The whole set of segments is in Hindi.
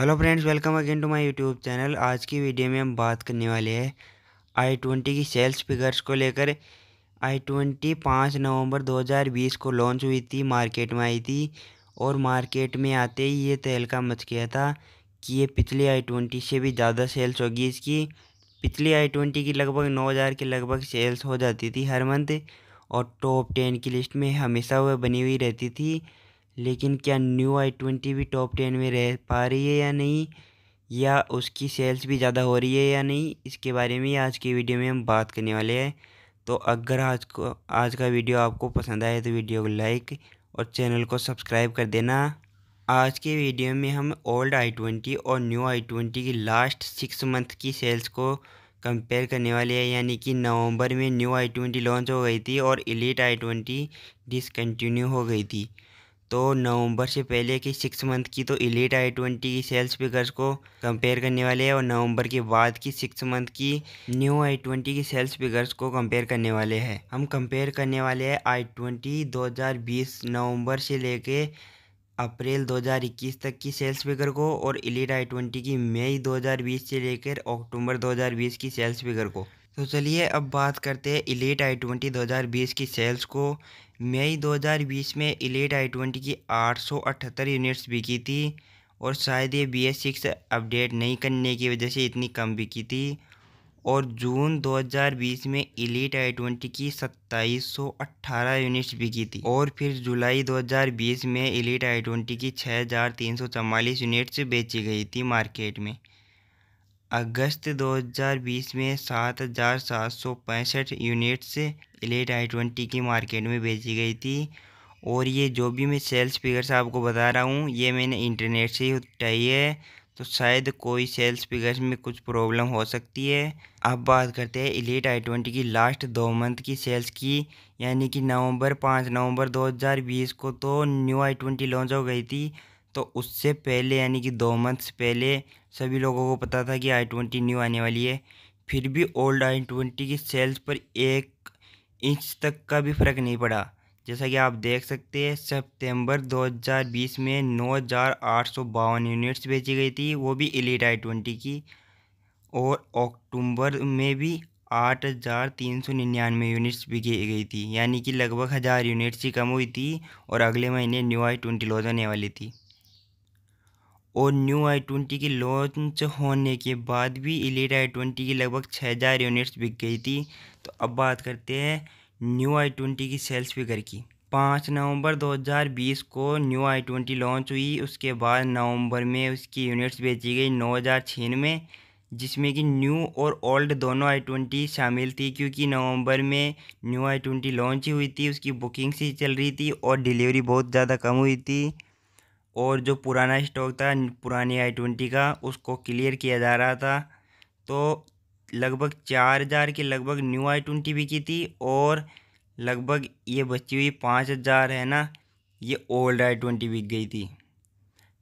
hello friends welcome again to my YouTube channel आज की वीडियो में हम बात करने वाले हैं आई ट्वेंटी की सेल्स फिगर्स को लेकर आई ट्वेंटी पाँच नवम्बर दो हज़ार बीस को लॉन्च हुई थी मार्केट में आई थी और मार्केट में आते ही ये तहलका मच गया था कि ये पिछली आई ट्वेंटी से भी ज़्यादा सेल्स होगी इसकी पिछली आई ट्वेंटी की लगभग नौ हज़ार के लगभग सेल्स हो जाती थी हर मंथ और टॉप टेन की लिस्ट में हमेशा वह बनी हुई रहती थी लेकिन क्या न्यू आई ट्वेंटी भी टॉप टेन में रह पा रही है या नहीं या उसकी सेल्स भी ज़्यादा हो रही है या नहीं इसके बारे में आज की वीडियो में हम बात करने वाले हैं तो अगर आज को आज का वीडियो आपको पसंद आए तो वीडियो को लाइक और चैनल को सब्सक्राइब कर देना आज के वीडियो में हम ओल्ड आई ट्वेंटी और न्यू आई ट्वेंटी की लास्ट सिक्स मंथ की सेल्स को कंपेयर करने वाले हैं यानी कि नवंबर में न्यू आई ट्वेंटी लॉन्च हो गई थी और इलीट आई ट्वेंटी डिसकन्टिन्यू हो गई थी तो नवंबर से पहले की सिक्स मंथ की तो इलीट आई ट्वेंटी की सेल्स फिगर्स को कंपेयर करने वाले हैं और नवंबर के बाद की सिक्स मंथ की न्यू आई ट्वेंटी की सेल्स फिगर्स को कंपेयर करने वाले हैं हम कंपेयर करने वाले हैं आई ट्वेंटी दो हज़ार बीस नवम्बर से लेके अप्रैल 2021 तक की सेल्स फिगर को और इलीट आई ट्वेंटी की मई 2020 से लेकर अक्टूबर 2020 की सेल्स फिगर को तो चलिए अब बात करते हैं इलेट आई ट्वेंटी दो हज़ार बीस की सेल्स को मई दो हज़ार बीस में इलेट आई ट्वेंटी की आठ सौ अठहत्तर यूनिट्स बिकी थी और शायद ये बी एस सिक्स अपडेट नहीं करने की वजह से इतनी कम बिकी थी और जून 2020 में इलीट आई ट्वेंटी की 2718 यूनिट्स बिकी थी और फिर जुलाई 2020 में इलीट आई ट्वेंटी की चवालीस यूनिट्स बेची गई थी मार्केट में अगस्त 2020 में सात हज़ार सात सौ पैंसठ यूनिट्स एलेट आई ट्वेंटी की मार्केट में बेची गई थी और ये जो भी मैं सेल्स फिगर्स आपको बता रहा हूँ ये मैंने इंटरनेट से ही उठाई है तो शायद कोई सेल्स फिगर्स में कुछ प्रॉब्लम हो सकती है अब बात करते हैं इलीट आई ट्वेंटी की लास्ट दो मंथ की सेल्स की यानी कि नवंबर पाँच नवंबर 2020 को तो न्यू आई ट्वेंटी लॉन्च हो गई थी तो उससे पहले यानी कि दो मंथ्स पहले सभी लोगों को पता था कि आई ट्वेंटी न्यू आने वाली है फिर भी ओल्ड आई ट्वेंटी की सेल्स पर एक इंच तक का भी फ़र्क नहीं पड़ा जैसा कि आप देख सकते हैं सितंबर 2020 में नौ यूनिट्स बेची गई थी वो भी एलिट आई ट्वेंटी की और अक्टूबर में भी आठ हज़ार तीन सौ निन्यानवे यूनिट्स बिकी गई थी यानी कि लगभग हज़ार यूनिट्स ही कम हुई थी और अगले महीने न्यू आई ट्वेंटी लॉज होने वाली थी और न्यू आई ट्वेंटी की लॉन्च होने के बाद भी इलेट आई ट्वेंटी की लगभग छः हज़ार यूनिट्स बिक गई थी तो अब बात करते हैं न्यू आई ट्वेंटी की सेल्स फिगर की पाँच नवंबर 2020 को न्यू आई ट्वेंटी लॉन्च हुई उसके बाद नवंबर में उसकी यूनिट्स बेची गई नौ हज़ार में जिसमें कि न्यू और ओल्ड दोनों आई ट्वेंटी शामिल थी क्योंकि नवंबर में न्यू आई ट्वेंटी लॉन्च ही हुई थी उसकी बुकिंग ही चल रही थी और डिलीवरी बहुत ज़्यादा कम हुई थी और जो पुराना स्टॉक था पुरानी आई ट्वेंटी का उसको क्लियर किया जा रहा था तो लगभग चार हज़ार की लगभग न्यू आई ट्वेंटी बिकी थी और लगभग ये बची हुई पाँच हज़ार है ना ये ओल्ड आई ट्वेंटी बिक गई थी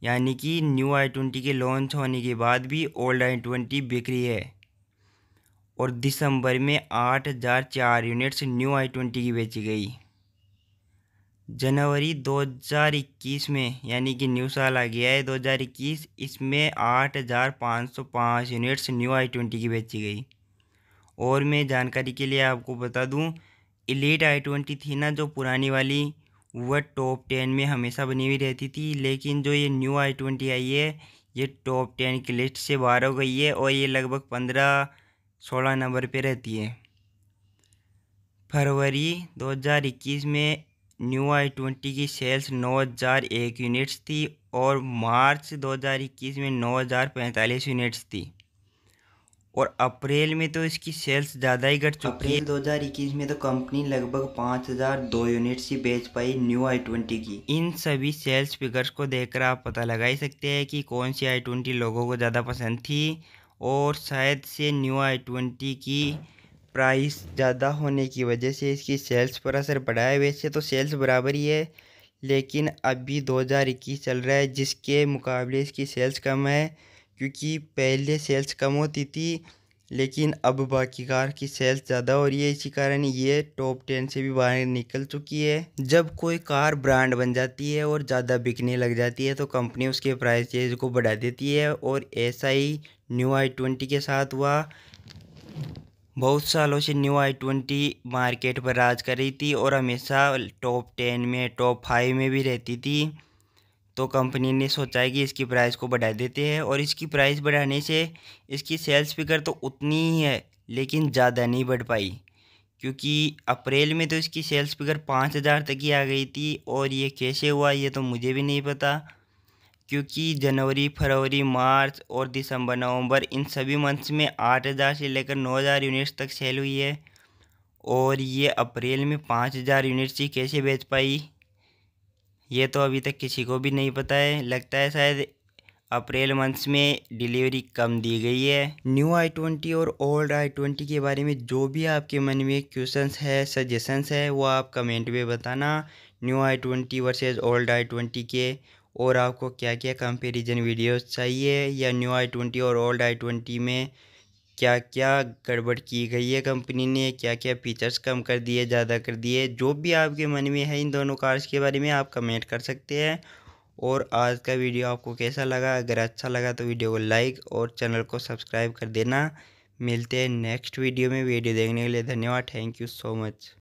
यानी कि न्यू आई ट्वेंटी के लॉन्च होने के बाद भी ओल्ड आई ट्वेंटी बिक रही है और दिसंबर में आठ हज़ार चार यूनिट्स न्यू आई ट्वेंटी की बेची गई जनवरी दो हज़ार इक्कीस में यानी कि न्यू साल आ गया है दो हज़ार इक्कीस इसमें आठ हज़ार पाँच सौ पाँच यूनिट्स न्यू आई ट्वेंटी की बेची गई और मैं जानकारी के लिए आपको बता दूं इलीट आई ट्वेंटी थी ना जो पुरानी वाली वह टॉप टेन में हमेशा बनी हुई रहती थी लेकिन जो ये न्यू आई ट्वेंटी आई है ये टॉप टेन की लिस्ट से बाहर हो गई है और ये लगभग पंद्रह सोलह नंबर पर रहती है फरवरी 2021 में न्यू आई ट्वेंटी की सेल्स नौ हज़ार एक यूनिट्स थी और मार्च दो हज़ार इक्कीस में नौ हज़ार पैंतालीस यूनिट्स थी और अप्रैल में तो इसकी सेल्स ज़्यादा ही घट चुकी है इक्कीस में तो कंपनी लगभग 5002 यूनिट्स ही बेच पाई न्यू आई ट्वेंटी की इन सभी सेल्स फिगर्स को देखकर आप पता लगा ही सकते हैं कि कौन सी आई ट्वेंटी लोगों को ज़्यादा पसंद थी और शायद से न्यू आई ट्वेंटी की प्राइस ज़्यादा होने की वजह से इसकी सेल्स पर असर पड़ा है वैसे तो सेल्स बराबर ही है लेकिन अभी दो हज़ार इक्कीस चल रहा है जिसके मुकाबले इसकी सेल्स कम है क्योंकि पहले सेल्स कम होती थी लेकिन अब बाकी कार की सेल्स ज़्यादा हो रही है इसी कारण ये टॉप टेन से भी बाहर निकल चुकी है जब कोई कार ब्रांड बन जाती है और ज़्यादा बिकने लग जाती है तो कंपनी उसके प्राइस को बढ़ा देती है और ऐसा ही न्यू आई ट्वेंटी के साथ हुआ बहुत सालों से न्यू आई ट्वेंटी मार्केट पर राज कर रही थी और हमेशा टॉप टेन में टॉप फाइव में भी रहती थी तो कंपनी ने सोचा है कि इसकी प्राइस को बढ़ा देते हैं और इसकी प्राइस बढ़ाने से इसकी सेल्स फिगर तो उतनी ही है लेकिन ज़्यादा नहीं बढ़ पाई क्योंकि अप्रैल में तो इसकी सेल्स फिगर पाँच हज़ार तक ही आ गई थी और ये कैसे हुआ ये तो मुझे भी नहीं पता क्योंकि जनवरी फरवरी मार्च और दिसंबर नवंबर इन सभी मंथ्स में आठ हज़ार से लेकर नौ हज़ार यूनिट्स तक सेल हुई है और ये अप्रैल में पाँच हज़ार यूनिट्स ही कैसे बेच पाई ये तो अभी तक किसी को भी नहीं पता है लगता है शायद अप्रैल मंथ्स में डिलीवरी कम दी गई है न्यू आई ट्वेंटी और ओल्ड आई ट्वेंटी के बारे में जो भी आपके मन में क्वेश्चंस है सजेशंस है वो आप कमेंट में बताना new i twenty versus old i twenty के और आपको क्या क्या कंपेरिजन वीडियोस चाहिए या न्यू आई ट्वेंटी और ओल्ड आई ट्वेंटी में क्या क्या गड़बड़ की गई है कंपनी ने क्या क्या फीचर्स कम कर दिए ज़्यादा कर दिए जो भी आपके मन में है इन दोनों कार्स के बारे में आप कमेंट कर सकते हैं और आज का वीडियो आपको कैसा लगा अगर अच्छा लगा तो वीडियो को लाइक और चैनल को सब्सक्राइब कर देना मिलते हैं नेक्स्ट वीडियो में वीडियो देखने के लिए धन्यवाद थैंक यू सो मच